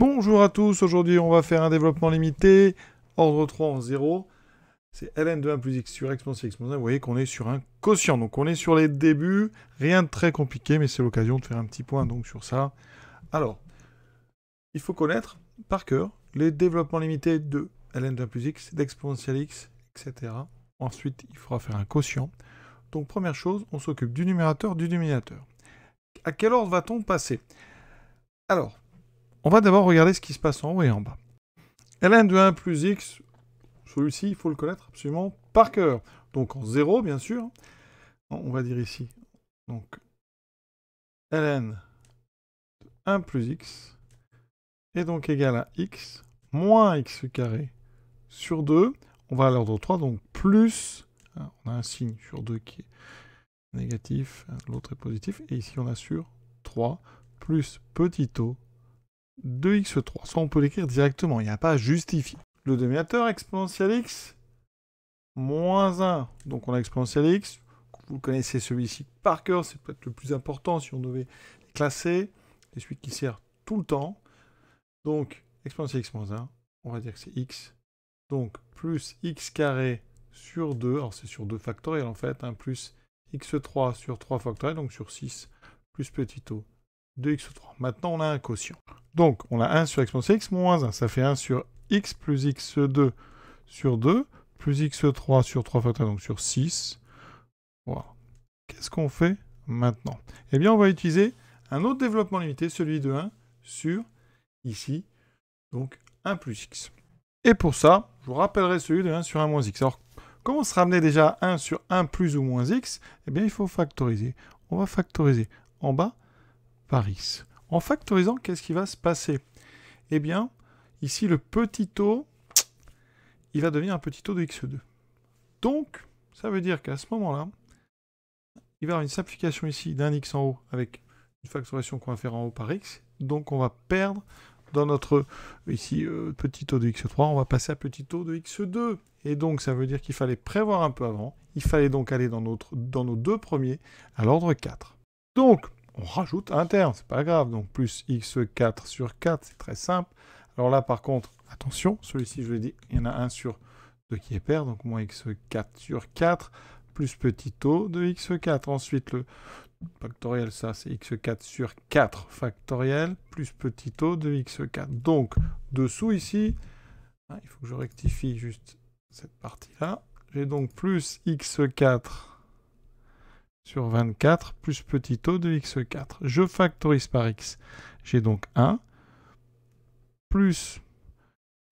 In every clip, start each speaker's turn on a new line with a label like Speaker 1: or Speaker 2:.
Speaker 1: Bonjour à tous, aujourd'hui on va faire un développement limité, ordre 3 en 0. C'est ln de 1 plus x sur exponentielle x vous voyez qu'on est sur un quotient. Donc on est sur les débuts, rien de très compliqué, mais c'est l'occasion de faire un petit point donc sur ça. Alors, il faut connaître par cœur les développements limités de ln de 1 plus x, d'exponentielle x, etc. Ensuite, il faudra faire un quotient. Donc première chose, on s'occupe du numérateur, du dénominateur. À quel ordre va-t-on passer Alors, on va d'abord regarder ce qui se passe en haut et en bas. ln de 1 plus x, celui-ci, il faut le connaître absolument par cœur. Donc en 0, bien sûr. On va dire ici, donc, ln de 1 plus x est donc égal à x moins x carré sur 2. On va à l'ordre 3, donc plus, hein, on a un signe sur 2 qui est négatif, hein, l'autre est positif, et ici on a sur 3, plus petit o 2x3. ça on peut l'écrire directement, il n'y a pas à justifier. Le dénominateur exponentiel x, moins 1. Donc on a exponentiel x. Vous connaissez celui-ci par cœur, c'est peut-être le plus important si on devait classer. C'est celui qui sert tout le temps. Donc exponentiel x moins 1, on va dire que c'est x. Donc plus x carré sur 2, alors c'est sur 2 factoriel en fait, hein, plus x3 sur 3 factoriel, donc sur 6, plus petit o 2 x3. Maintenant on a un quotient. Donc, on a 1 sur x moins 1. Ça fait 1 sur x plus x2 sur 2, plus x3 sur 3 3, donc sur 6. Voilà. Qu'est-ce qu'on fait maintenant Eh bien, on va utiliser un autre développement limité, celui de 1 sur, ici, donc 1 plus x. Et pour ça, je vous rappellerai celui de 1 sur 1 moins x. Alors, comment on se ramener déjà 1 sur 1 plus ou moins x, eh bien, il faut factoriser. On va factoriser en bas par x. En factorisant, qu'est-ce qui va se passer Eh bien, ici, le petit taux, il va devenir un petit taux de x2. Donc, ça veut dire qu'à ce moment-là, il va y avoir une simplification ici d'un x en haut avec une factorisation qu'on va faire en haut par x. Donc, on va perdre dans notre ici euh, petit taux de x3, on va passer à petit taux de x2. Et donc, ça veut dire qu'il fallait prévoir un peu avant. Il fallait donc aller dans, notre, dans nos deux premiers à l'ordre 4. Donc, rajoute un terme, c'est pas grave. Donc plus x4 sur 4, c'est très simple. Alors là, par contre, attention, celui-ci, je l'ai dit, il y en a un sur 2 qui est pair, donc moins x4 sur 4, plus petit o de x4. Ensuite, le factoriel, ça, c'est x4 sur 4 factoriel, plus petit o de x4. Donc, dessous ici, hein, il faut que je rectifie juste cette partie-là. J'ai donc plus x4 sur 24 plus petit taux de x4. Je factorise par x. J'ai donc 1 plus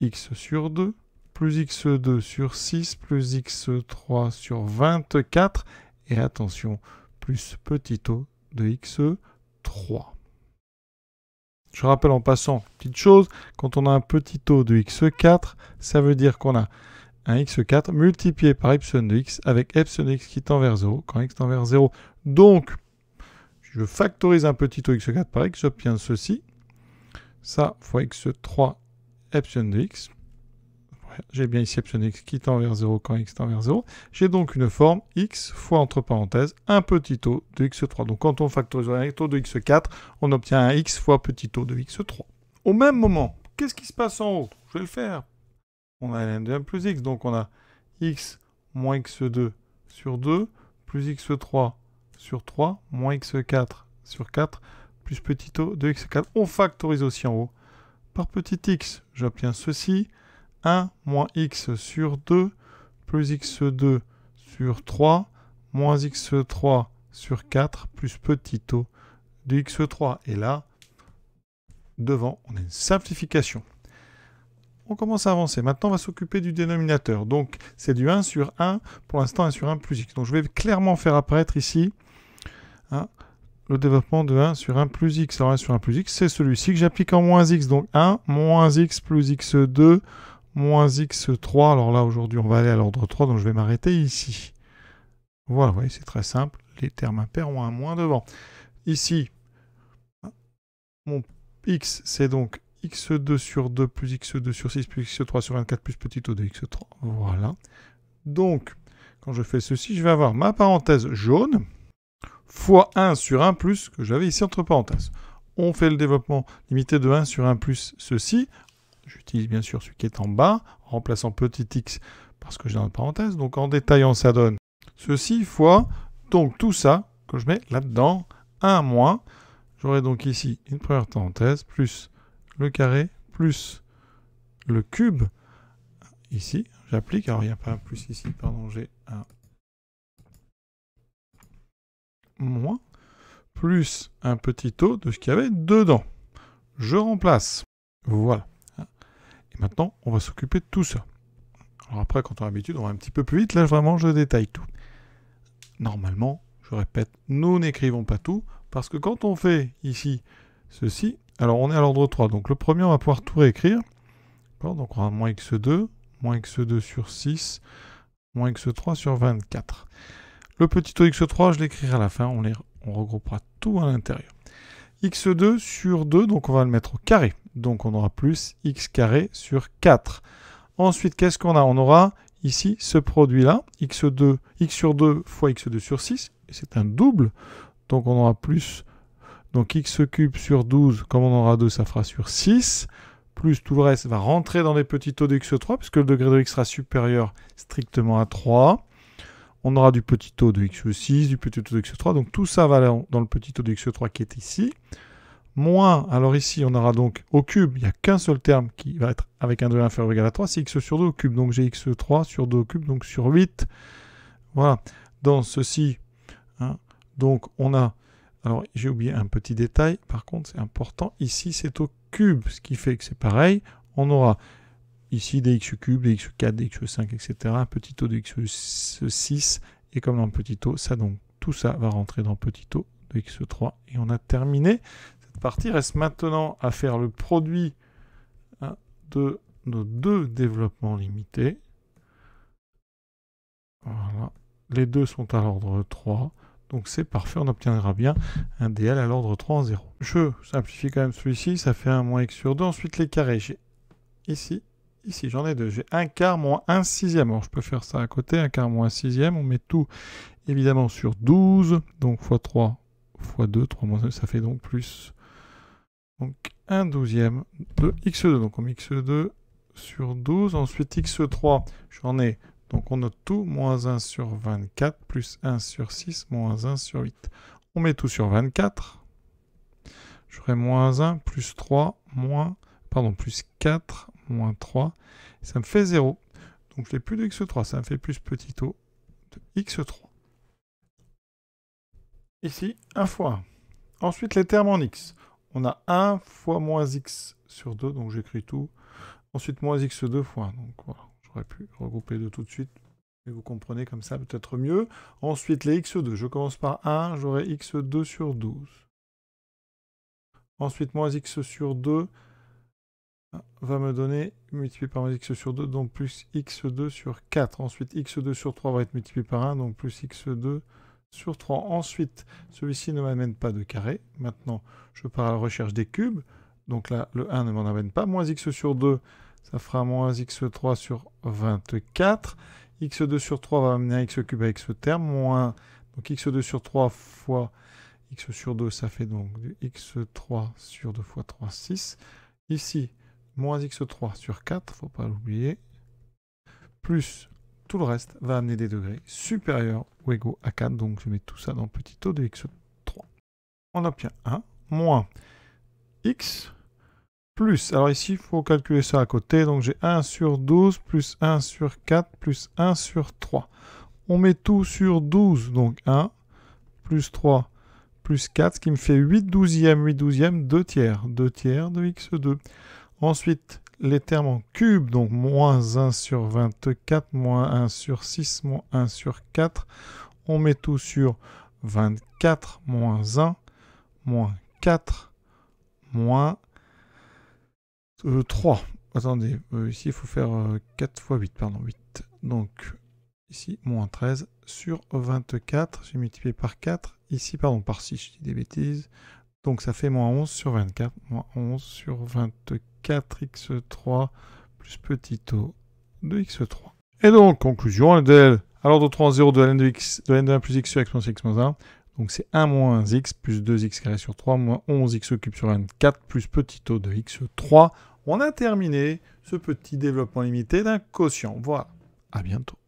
Speaker 1: x sur 2 plus x2 sur 6 plus x3 sur 24 et attention, plus petit taux de x3. Je rappelle en passant, petite chose, quand on a un petit taux de x4, ça veut dire qu'on a un x4 multiplié par epsilon de x avec epsilon x qui tend vers 0, quand x tend vers 0. Donc, je factorise un petit taux x4 par x, j'obtiens ceci. Ça fois x3 epsilon de x. J'ai bien ici epsilon x qui tend vers 0 quand x tend vers 0. J'ai donc une forme x fois entre parenthèses un petit taux de x3. Donc quand on factorise un taux de x4, on obtient un x fois petit taux de x3. Au même moment, qu'est-ce qui se passe en haut Je vais le faire on a ln de m plus x. Donc on a x moins x2 sur 2, plus x3 sur 3, moins x4 sur 4, plus petit o de x4. On factorise aussi en haut. Par petit x, j'obtiens ceci. 1 moins x sur 2, plus x2 sur 3, moins x3 sur 4, plus petit o de x3. Et là, devant, on a une simplification on commence à avancer. Maintenant, on va s'occuper du dénominateur. Donc, c'est du 1 sur 1, pour l'instant 1 sur 1 plus x. Donc, je vais clairement faire apparaître ici hein, le développement de 1 sur 1 plus x. Alors, 1 sur 1 plus x, c'est celui-ci que j'applique en moins x. Donc, 1 moins x plus x2 moins x3. Alors là, aujourd'hui, on va aller à l'ordre 3, donc je vais m'arrêter ici. Voilà, vous voyez, c'est très simple. Les termes impairs ont un moins devant. Ici, mon x, c'est donc x2 sur 2 plus x2 sur 6 plus x3 sur 24 plus petit o de x3. Voilà. Donc, quand je fais ceci, je vais avoir ma parenthèse jaune fois 1 sur 1 plus que j'avais ici entre parenthèses. On fait le développement limité de 1 sur 1 plus ceci. J'utilise bien sûr celui qui est en bas, en remplaçant petit x parce que j'ai dans la parenthèse. Donc en détaillant, ça donne ceci fois, donc tout ça que je mets là-dedans, 1 moins. J'aurai donc ici une première parenthèse plus le carré plus le cube ici. J'applique. Alors, il n'y a pas un plus ici, pardon, j'ai un moins plus un petit taux de ce qu'il y avait dedans. Je remplace. Voilà. Et maintenant, on va s'occuper de tout ça. Alors après, quand on a l'habitude, on va un petit peu plus vite. Là, vraiment, je détaille tout. Normalement, je répète, nous n'écrivons pas tout, parce que quand on fait ici ceci, alors on est à l'ordre 3. Donc le premier, on va pouvoir tout réécrire. Donc on aura moins x2, moins x2 sur 6, moins x3 sur 24. Le petit x3, je l'écrirai à la fin. On, on regroupera tout à l'intérieur. x2 sur 2, donc on va le mettre au carré. Donc on aura plus x carré sur 4. Ensuite, qu'est-ce qu'on a On aura ici ce produit-là, x2, x sur 2 fois x2 sur 6, c'est un double, donc on aura plus donc x cube sur 12, comme on aura 2, ça fera sur 6, plus tout le reste va rentrer dans les petits taux de x3, puisque le degré de x sera supérieur strictement à 3. On aura du petit taux de x6, du petit taux de x3, donc tout ça va dans le petit taux de x3 qui est ici. Moins, alors ici on aura donc au cube, il n'y a qu'un seul terme qui va être avec un degré inférieur ou égal à 3, c'est x sur 2 au cube, donc j'ai x3 sur 2 au cube, donc sur 8. Voilà, dans ceci, hein, donc on a alors j'ai oublié un petit détail, par contre c'est important, ici c'est au cube, ce qui fait que c'est pareil, on aura ici des x cubes, des x4, des x5, etc. Un petit taux de x6, et comme dans petit taux, ça donc tout ça va rentrer dans petit taux de x3, et on a terminé cette partie. Reste maintenant à faire le produit hein, de nos deux développements limités. Voilà. Les deux sont à l'ordre 3. Donc c'est parfait, on obtiendra bien un DL à l'ordre 3 en 0. Je simplifie quand même celui-ci, ça fait 1 moins x sur 2. Ensuite les carrés, j'ai ici, ici j'en ai 2. J'ai 1 quart moins 1 sixième. Alors je peux faire ça à côté, 1 quart moins 1 sixième. On met tout évidemment sur 12. Donc x 3 x 2, 3 moins 2, ça fait donc plus. Donc 1 douzième de x2. Donc on met x2 sur 12. Ensuite x3, j'en ai donc on note tout, moins 1 sur 24, plus 1 sur 6, moins 1 sur 8. On met tout sur 24. J'aurai moins 1, plus 3, moins, pardon, plus 4, moins 3. Ça me fait 0. Donc je n'ai plus de x3, ça me fait plus petit o de x3. Ici, 1 fois. Ensuite, les termes en x. On a 1 fois moins x sur 2, donc j'écris tout. Ensuite, moins x2 fois. Donc voilà, pu regrouper de deux tout de suite, mais vous comprenez comme ça peut-être mieux. Ensuite, les x2. Je commence par 1, j'aurai x2 sur 12. Ensuite, moins x sur 2 va me donner, multiplié par moins x sur 2, donc plus x2 sur 4. Ensuite, x2 sur 3 va être multiplié par 1, donc plus x2 sur 3. Ensuite, celui-ci ne m'amène pas de carré. Maintenant, je pars à la recherche des cubes. Donc là, le 1 ne m'en amène pas. Moins x sur 2 ça fera moins x3 sur 24. x2 sur 3 va amener x cube à x terme, moins, donc x2 sur 3 fois x sur 2, ça fait donc x3 sur 2 fois 3, 6. Ici, moins x3 sur 4, faut pas l'oublier, plus tout le reste va amener des degrés supérieurs ou égaux à 4, donc je mets tout ça dans le petit taux de x3. On obtient 1 moins x plus. Alors ici, il faut calculer ça à côté. Donc j'ai 1 sur 12, plus 1 sur 4, plus 1 sur 3. On met tout sur 12, donc 1, plus 3, plus 4, ce qui me fait 8 douzièmes, 8 douzièmes, 2 tiers, 2 tiers de x2. Ensuite, les termes en cube, donc moins 1 sur 24, moins 1 sur 6, moins 1 sur 4. On met tout sur 24, moins 1, moins 4, moins 3. Euh, Attendez, euh, ici il faut faire 4 x 8, pardon, 8. Donc ici, moins 13 sur 24, j'ai multiplié par 4. Ici, pardon, par 6, je dis des bêtises. Donc ça fait moins 11 sur 24, moins 11 sur 24, x3 plus petit o de x3. Et donc, conclusion, alors de 3 en 0 de ln de x, de ln de 1 plus x sur x moins x moins 1 donc c'est 1 moins 1x plus 2x carré sur 3 moins 11x cube sur 4 plus petit taux de x3. On a terminé ce petit développement limité d'un quotient. Voilà, à bientôt.